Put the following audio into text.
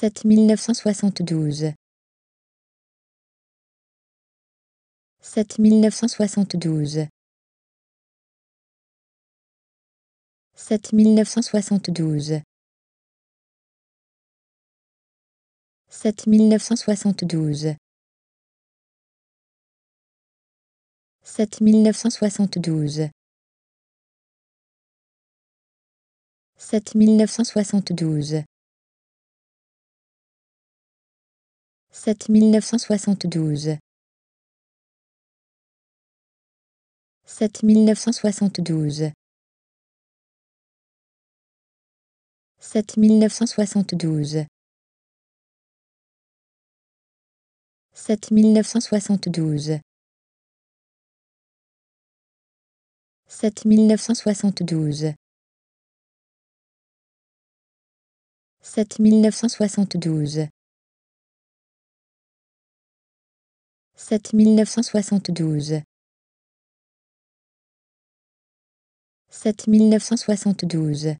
7 1972 7 1972 7 1972 7 1972 7 1972 7 1972 7 1972 7 1972 7 1972 7 1972 7 1972 7 1972 sept mille neuf cent soixante-douze sept mille neuf cent soixante-douze